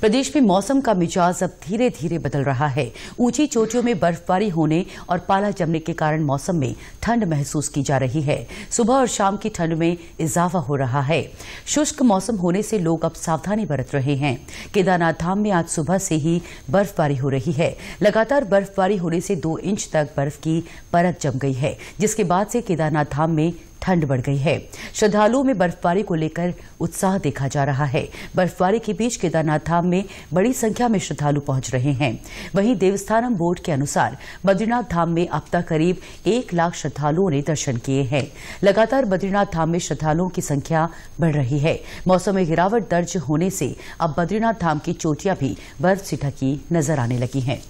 प्रदेश में मौसम का मिजाज अब धीरे धीरे बदल रहा है ऊंची चोटियों में बर्फबारी होने और पाला जमने के कारण मौसम में ठंड महसूस की जा रही है सुबह और शाम की ठंड में इजाफा हो रहा है शुष्क मौसम होने से लोग अब सावधानी बरत रहे हैं केदारनाथ धाम में आज सुबह से ही बर्फबारी हो रही है लगातार बर्फबारी होने से दो इंच तक बर्फ की परत जम गई है जिसके बाद से केदारनाथ धाम में ठंड बढ़ गई है श्रद्धालुओं में बर्फबारी को लेकर उत्साह देखा जा रहा है बर्फबारी के बीच केदारनाथ धाम में बड़ी संख्या में श्रद्धालु पहुंच रहे हैं वहीं देवस्थानम बोर्ड के अनुसार बद्रीनाथ धाम में अब तक करीब एक लाख श्रद्धालुओं ने दर्शन किए हैं लगातार बद्रीनाथ धाम में श्रद्धालुओं की संख्या बढ़ रही है मौसम में गिरावट दर्ज होने से अब बद्रीनाथ धाम की चोटियां भी बर्फ से ढकी नजर आने लगी हैं